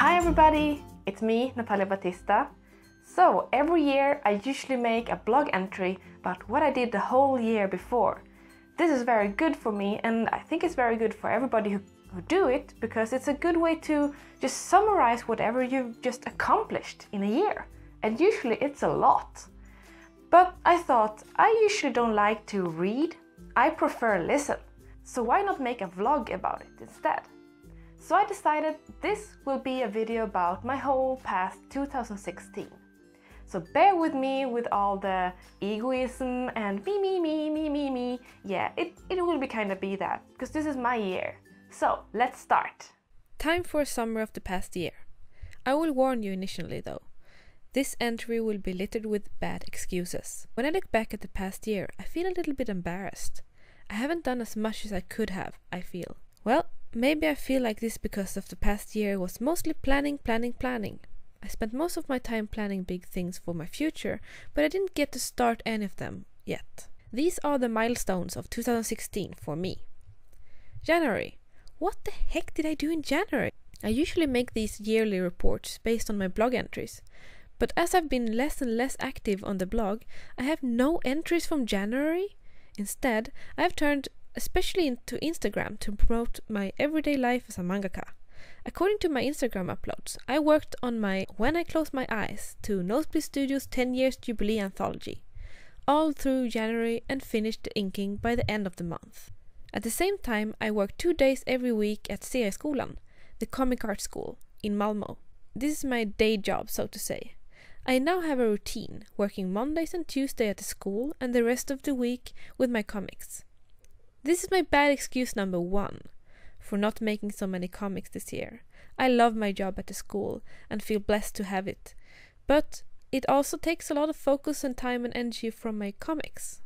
Hi everybody, it's me, Natalia Batista. So, every year I usually make a blog entry about what I did the whole year before. This is very good for me and I think it's very good for everybody who, who do it because it's a good way to just summarize whatever you've just accomplished in a year. And usually it's a lot. But I thought I usually don't like to read, I prefer listen. So why not make a vlog about it instead? So I decided this will be a video about my whole past 2016. So bear with me with all the egoism and me, me, me, me, me, me. Yeah, it, it will be kind of be that, because this is my year. So let's start. Time for a summary of the past year. I will warn you initially though. This entry will be littered with bad excuses. When I look back at the past year, I feel a little bit embarrassed. I haven't done as much as I could have, I feel. Well, Maybe I feel like this because of the past year was mostly planning, planning, planning. I spent most of my time planning big things for my future, but I didn't get to start any of them yet. These are the milestones of 2016 for me. January. What the heck did I do in January? I usually make these yearly reports based on my blog entries. But as I've been less and less active on the blog, I have no entries from January. Instead, I've turned especially to Instagram to promote my everyday life as a mangaka. According to my Instagram uploads, I worked on my When I Close My Eyes to Nosebleed Studios 10 Years Jubilee Anthology, all through January and finished the inking by the end of the month. At the same time, I worked two days every week at Skolan, the comic art school, in Malmö. This is my day job, so to say. I now have a routine, working Mondays and Tuesday at the school and the rest of the week with my comics. This is my bad excuse number one for not making so many comics this year. I love my job at the school and feel blessed to have it, but it also takes a lot of focus and time and energy from my comics.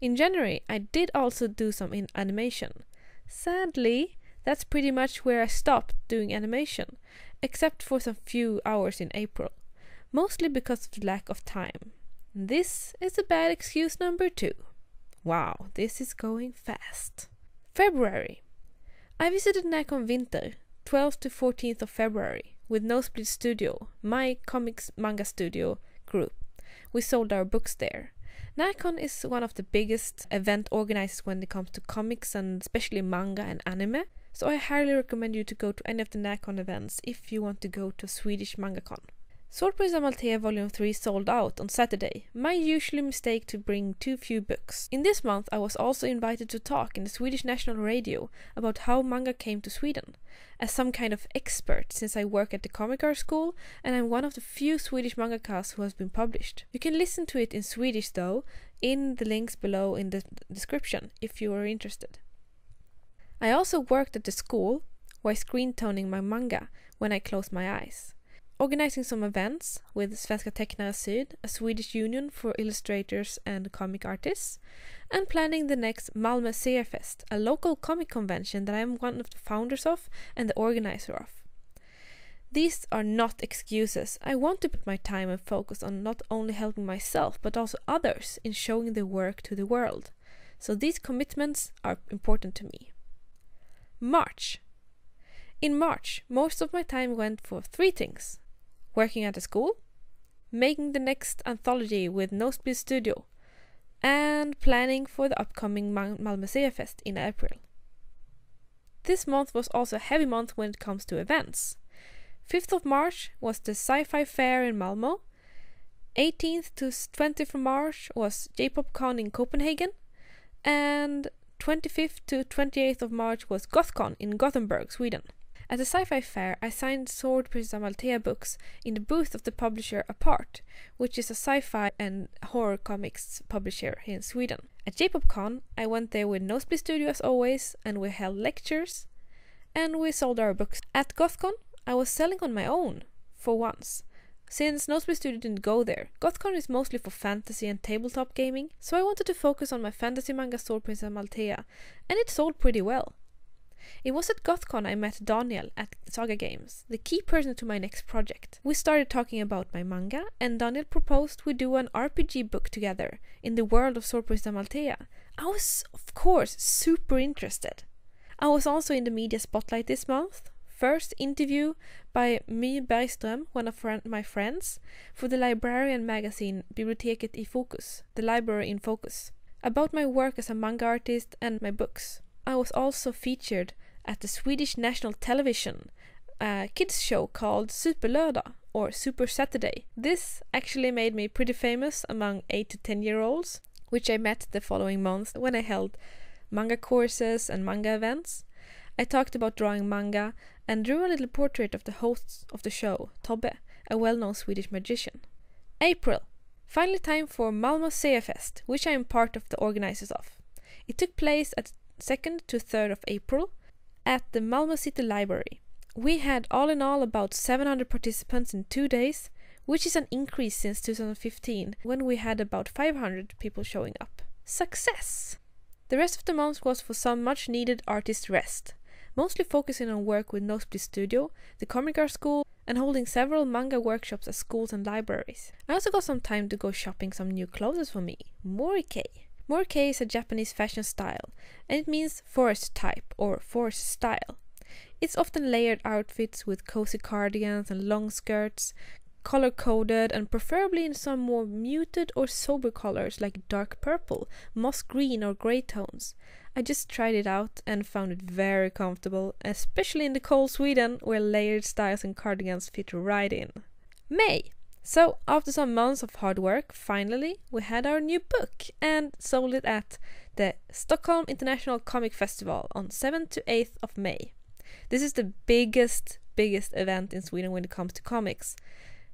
In January, I did also do some in animation. Sadly, that's pretty much where I stopped doing animation, except for some few hours in April, mostly because of lack of time. This is a bad excuse number two. Wow, this is going fast. February. I visited Nikon Winter, 12th to 14th of February, with Nosebleed Studio, my comics manga studio group. We sold our books there. Nikon is one of the biggest event organizers when it comes to comics and especially manga and anime. So I highly recommend you to go to any of the Nikon events if you want to go to Swedish MangaCon. Swordplay Maltea Volume 3 sold out on Saturday, my usual mistake to bring too few books. In this month I was also invited to talk in the Swedish National Radio about how manga came to Sweden, as some kind of expert since I work at the Comic Art School and I'm one of the few Swedish manga artists who has been published. You can listen to it in Swedish though, in the links below in the description if you are interested. I also worked at the school while screen toning my manga when I closed my eyes. Organizing some events with Svenska Tecknare Syd, a Swedish union for illustrators and comic artists, and planning the next Malmö Seriefest, a local comic convention that I am one of the founders of and the organizer of. These are not excuses. I want to put my time and focus on not only helping myself but also others in showing the work to the world. So these commitments are important to me. March. In March, most of my time went for three things working at a school, making the next anthology with Nosebleed Studio, and planning for the upcoming Malmö Fest in April. This month was also a heavy month when it comes to events. 5th of March was the Sci-Fi Fair in Malmö. 18th to 20th of March was J-Pop Con in Copenhagen. And 25th to 28th of March was GothCon in Gothenburg, Sweden. At a sci fi fair, I signed Sword Princess Amalthea books in the booth of the publisher Apart, which is a sci fi and horror comics publisher here in Sweden. At J-Pop Con, I went there with Nosebleed Studio as always, and we held lectures, and we sold our books. At GothCon, I was selling on my own, for once. Since Nosebleed Studio didn't go there, GothCon is mostly for fantasy and tabletop gaming, so I wanted to focus on my fantasy manga Sword Princess Amalthea, and it sold pretty well. It was at GothCon I met Daniel at Saga Games, the key person to my next project. We started talking about my manga, and Daniel proposed we do an RPG book together in the world of Sorpus Maltea. I was, of course, super interested. I was also in the media spotlight this month. First interview by My Bergström, one of my friends, for the librarian magazine Biblioteket i Fokus, the library in focus, about my work as a manga artist and my books. I was also featured at the Swedish national television a uh, kids show called Superlördag or Super Saturday. This actually made me pretty famous among 8 to 10 year olds, which I met the following month when I held manga courses and manga events. I talked about drawing manga and drew a little portrait of the host of the show, Tobbe, a well known Swedish magician. April. Finally, time for Malmö Seafest, which I am part of the organizers of. It took place at 2nd to 3rd of April at the Malmö City Library. We had all in all about 700 participants in two days, which is an increase since 2015 when we had about 500 people showing up. Success! The rest of the month was for some much needed artist rest, mostly focusing on work with Nosebleed Studio, the Comic Art School, and holding several manga workshops at schools and libraries. I also got some time to go shopping some new clothes for me, Morike. Morkei is a Japanese fashion style, and it means forest type or forest style. It's often layered outfits with cozy cardigans and long skirts, color coded and preferably in some more muted or sober colors like dark purple, moss green, or grey tones. I just tried it out and found it very comfortable, especially in the cold Sweden where layered styles and cardigans fit right in. May! So, after some months of hard work, finally, we had our new book and sold it at the Stockholm International Comic Festival on 7th to 8th of May. This is the biggest, biggest event in Sweden when it comes to comics.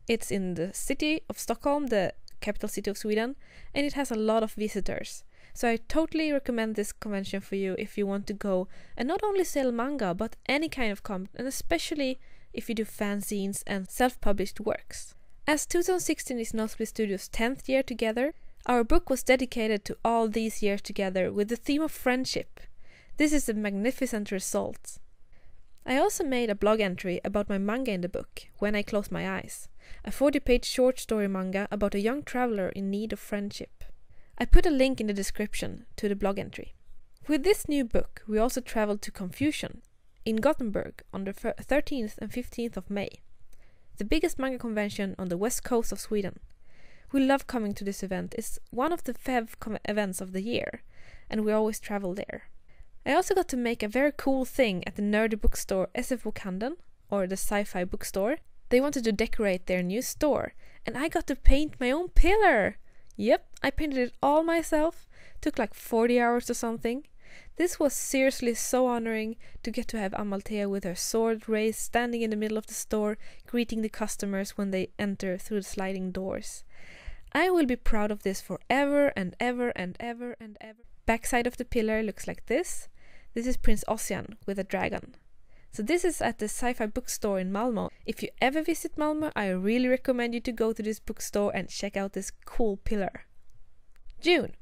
It's in the city of Stockholm, the capital city of Sweden, and it has a lot of visitors. So I totally recommend this convention for you if you want to go and not only sell manga, but any kind of comic, and especially if you do fanzines and self-published works. As 2016 is Nosebleed Studios' 10th year together, our book was dedicated to all these years together with the theme of friendship. This is a magnificent result. I also made a blog entry about my manga in the book, When I Close My Eyes, a 40 page short story manga about a young traveler in need of friendship. I put a link in the description to the blog entry. With this new book, we also traveled to Confucian in Gothenburg on the 13th and 15th of May the biggest manga convention on the west coast of Sweden. We love coming to this event, it's one of the FEV events of the year, and we always travel there. I also got to make a very cool thing at the nerdy bookstore SF Bokhandeln, or the sci-fi bookstore. They wanted to decorate their new store, and I got to paint my own pillar! Yep, I painted it all myself, took like 40 hours or something. This was seriously so honoring to get to have Amalthea with her sword raised, standing in the middle of the store, greeting the customers when they enter through the sliding doors. I will be proud of this forever and ever and ever and ever. Backside of the pillar looks like this. This is Prince Ossian with a dragon. So this is at the sci-fi bookstore in Malmo. If you ever visit Malmo, I really recommend you to go to this bookstore and check out this cool pillar. June.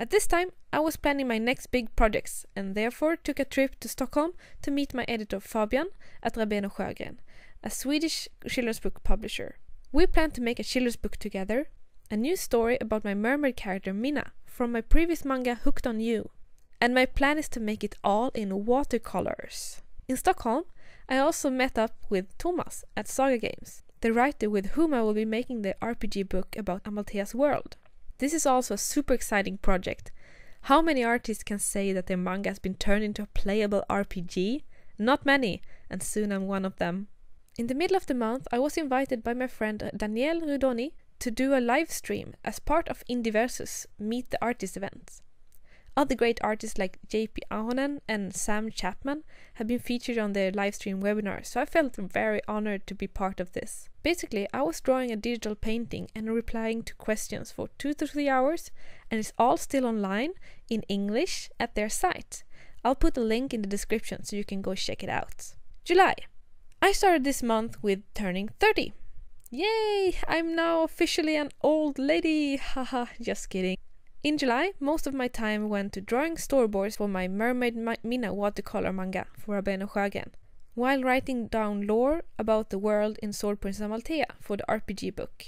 At this time, I was planning my next big projects and therefore took a trip to Stockholm to meet my editor Fabian at Rabén och Sjögren, a Swedish children's book publisher. We planned to make a children's book together, a new story about my mermaid character Mina from my previous manga Hooked on You. And my plan is to make it all in watercolors. In Stockholm, I also met up with Thomas at Saga Games, the writer with whom I will be making the RPG book about Amalthea's world. This is also a super exciting project. How many artists can say that their manga has been turned into a playable RPG? Not many, and soon I'm one of them. In the middle of the month, I was invited by my friend uh, Daniel Rudoni to do a live stream as part of Indiversus Meet the Artist event. Other great artists like JP Ahonen and Sam Chapman have been featured on their livestream webinar, so I felt very honored to be part of this. Basically, I was drawing a digital painting and replying to questions for 2 to 3 hours, and it's all still online in English at their site. I'll put a link in the description so you can go check it out. July. I started this month with turning 30. Yay! I'm now officially an old lady! Haha, just kidding. In July, most of my time went to drawing storyboards for my Mermaid Ma Mina watercolor manga for Rabén Sjögren, while writing down lore about the world in Sword Princess Amaltea for the RPG book.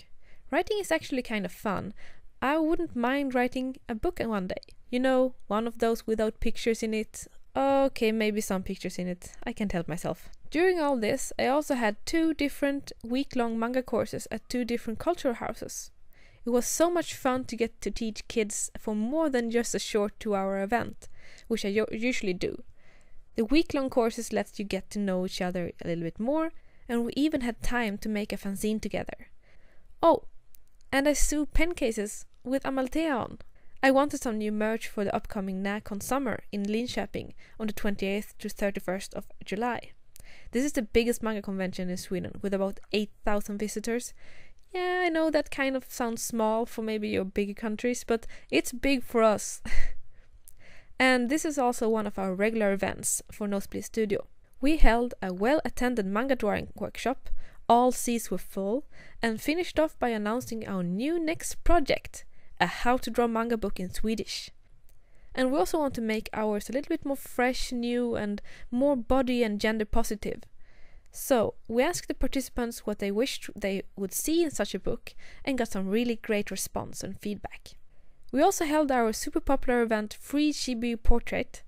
Writing is actually kind of fun. I wouldn't mind writing a book one day. You know, one of those without pictures in it. Okay, maybe some pictures in it. I can't help myself. During all this, I also had two different week long manga courses at two different cultural houses. It was so much fun to get to teach kids for more than just a short two hour event, which I usually do. The week long courses let you get to know each other a little bit more, and we even had time to make a fanzine together. Oh, and I sew pen cases with Amalthea on. I wanted some new merch for the upcoming NACON summer in Linköping on the 28th to 31st of July. This is the biggest manga convention in Sweden with about 8,000 visitors yeah, I know that kind of sounds small for maybe your bigger countries, but it's big for us. and this is also one of our regular events for Nosebleed Studio. We held a well attended manga drawing workshop, all seats were full, and finished off by announcing our new next project a how to draw manga book in Swedish. And we also want to make ours a little bit more fresh, new, and more body and gender positive. So we asked the participants what they wished they would see in such a book and got some really great response and feedback. We also held our super popular event Free Shibu Portrait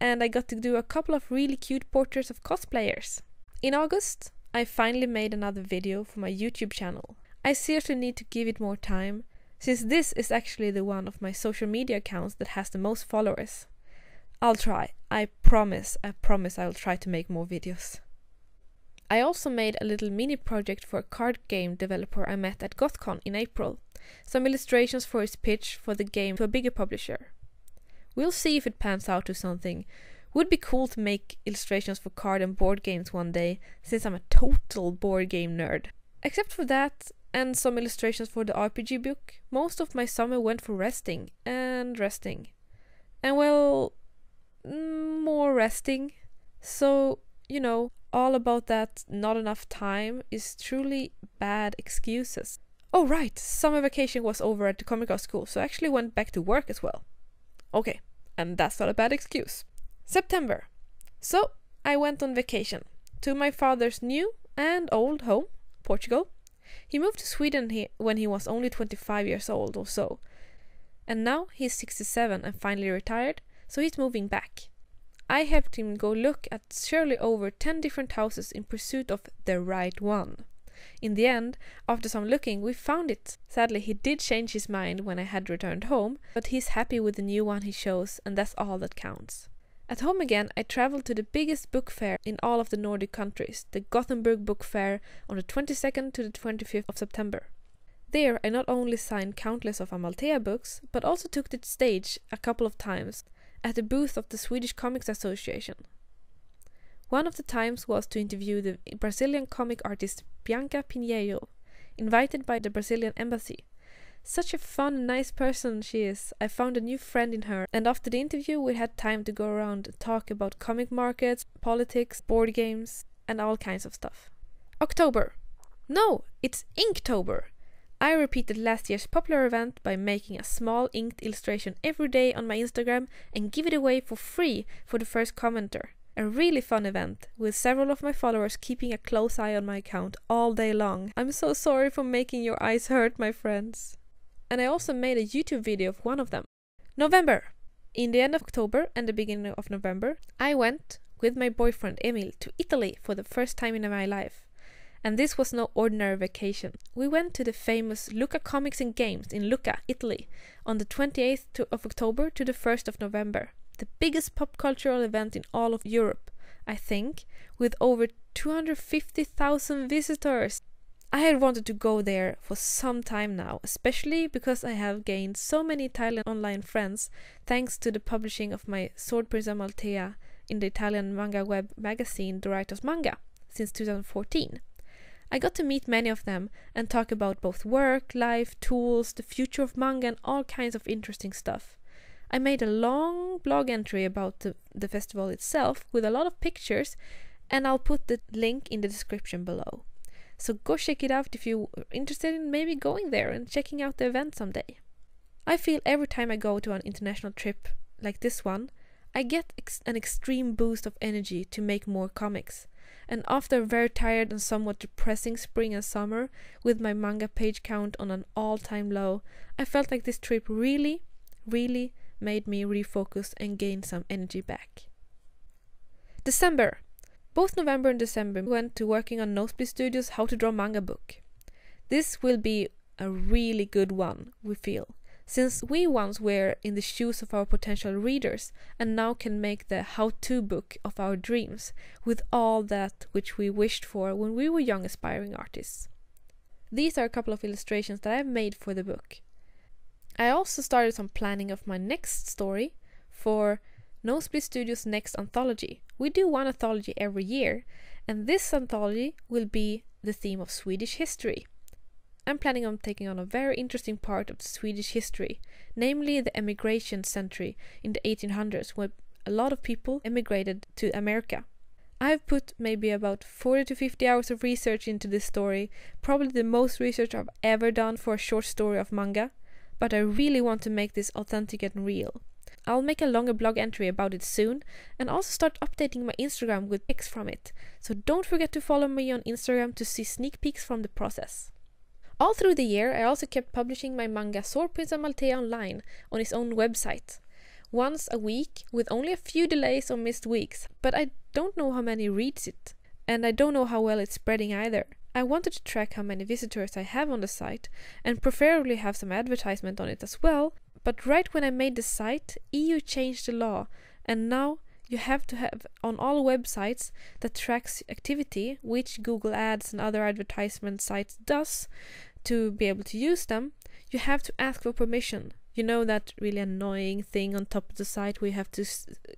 and I got to do a couple of really cute portraits of cosplayers. In August, I finally made another video for my YouTube channel. I seriously need to give it more time since this is actually the one of my social media accounts that has the most followers. I'll try. I promise. I promise I'll try to make more videos. I also made a little mini project for a card game developer I met at GothCon in April, some illustrations for his pitch for the game to a bigger publisher. We'll see if it pans out to something. Would be cool to make illustrations for card and board games one day, since I'm a total board game nerd. Except for that, and some illustrations for the RPG book, most of my summer went for resting and resting. And well, mm, more resting. So, you know, all about that not enough time is truly bad excuses. Oh, right, summer vacation was over at the Comic art school, so I actually went back to work as well. Okay, and that's not a bad excuse. September. So, I went on vacation to my father's new and old home, Portugal. He moved to Sweden he when he was only 25 years old or so. And now he's 67 and finally retired, so he's moving back. I helped him go look at surely over 10 different houses in pursuit of the right one. In the end, after some looking, we found it. Sadly, he did change his mind when I had returned home, but he's happy with the new one he chose, and that's all that counts. At home again, I traveled to the biggest book fair in all of the Nordic countries, the Gothenburg Book Fair, on the 22nd to the 25th of September. There, I not only signed countless of Amalthea books, but also took the stage a couple of times at the booth of the Swedish Comics Association. One of the times was to interview the Brazilian comic artist Bianca Pinheiro, invited by the Brazilian embassy. Such a fun, and nice person she is. I found a new friend in her, and after the interview, we had time to go around and talk about comic markets, politics, board games, and all kinds of stuff. October. No, it's Inktober. I repeated last year's popular event by making a small inked illustration every day on my Instagram and give it away for free for the first commenter. A really fun event, with several of my followers keeping a close eye on my account all day long. I'm so sorry for making your eyes hurt, my friends. And I also made a YouTube video of one of them. November! In the end of October and the beginning of November, I went with my boyfriend Emil to Italy for the first time in my life. And this was no ordinary vacation. We went to the famous Lucca Comics and Games in Lucca, Italy, on the 28th of October to the 1st of November. The biggest pop cultural event in all of Europe, I think, with over 250,000 visitors. I had wanted to go there for some time now, especially because I have gained so many Italian online friends thanks to the publishing of my Sword Prism Altea in the Italian manga web magazine Writer's Manga since 2014. I got to meet many of them and talk about both work, life, tools, the future of manga, and all kinds of interesting stuff. I made a long blog entry about the, the festival itself with a lot of pictures, and I'll put the link in the description below. So go check it out if you're interested in maybe going there and checking out the event someday. I feel every time I go to an international trip like this one, I get ex an extreme boost of energy to make more comics and after a very tired and somewhat depressing spring and summer, with my manga page count on an all time low, I felt like this trip really, really made me refocus and gain some energy back. December! Both November and December went to working on Nosebleed Studios' How to Draw Manga book. This will be a really good one, we feel. Since we once were in the shoes of our potential readers and now can make the how to book of our dreams with all that which we wished for when we were young aspiring artists. These are a couple of illustrations that I've made for the book. I also started some planning of my next story for Nosebleed Studios' next anthology. We do one anthology every year, and this anthology will be the theme of Swedish history. I'm planning on taking on a very interesting part of Swedish history, namely the emigration century in the 1800s, when a lot of people emigrated to America. I've put maybe about 40 to 50 hours of research into this story, probably the most research I've ever done for a short story of manga, but I really want to make this authentic and real. I'll make a longer blog entry about it soon and also start updating my Instagram with pics from it, so don't forget to follow me on Instagram to see sneak peeks from the process. All through the year, I also kept publishing my manga Prince of Maltea online on its own website, once a week with only a few delays or missed weeks, but I don't know how many reads it, and I don't know how well it's spreading either. I wanted to track how many visitors I have on the site and preferably have some advertisement on it as well, but right when I made the site, EU changed the law and now you have to have on all websites that tracks activity, which Google Ads and other advertisement sites does, to be able to use them, you have to ask for permission. You know that really annoying thing on top of the site where you have to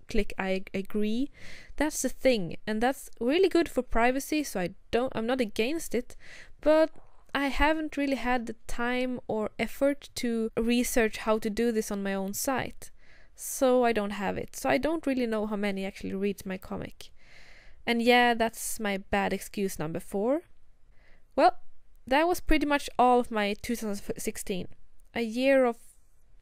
click I agree. That's the thing, and that's really good for privacy. So I don't, I'm not against it, but I haven't really had the time or effort to research how to do this on my own site. So I don't have it. So I don't really know how many actually read my comic. And yeah, that's my bad excuse number four. Well, that was pretty much all of my 2016. A year of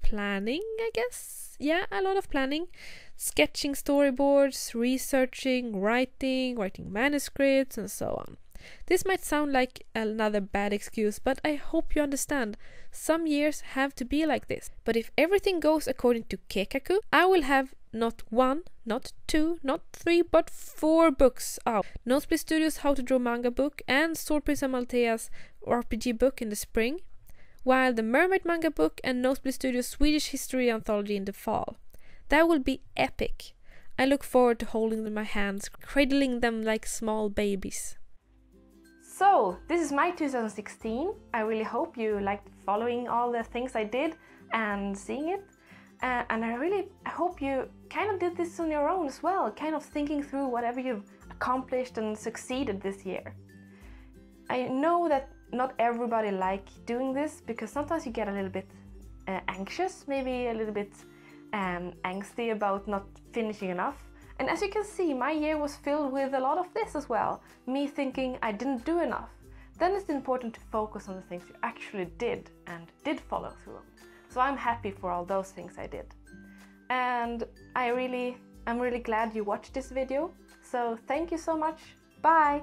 planning, I guess. Yeah, a lot of planning. Sketching storyboards, researching, writing, writing manuscripts, and so on. This might sound like another bad excuse, but I hope you understand. Some years have to be like this. But if everything goes according to Kekaku, I will have not one, not two, not three, but four books out. Nosebleed Studios' How to Draw Manga book and Sorpresa Maltea's RPG book in the spring, while the Mermaid manga book and Nosebleed Studios' Swedish history anthology in the fall. That will be epic. I look forward to holding them in my hands, cradling them like small babies. So, this is my 2016. I really hope you liked following all the things I did and seeing it. Uh, and I really hope you kind of did this on your own as well, kind of thinking through whatever you've accomplished and succeeded this year. I know that not everybody like doing this because sometimes you get a little bit uh, anxious, maybe a little bit um, angsty about not finishing enough. And as you can see, my year was filled with a lot of this as well. Me thinking I didn't do enough. Then it's important to focus on the things you actually did and did follow through on. So I'm happy for all those things I did. And I really, I'm really glad you watched this video. So thank you so much. Bye!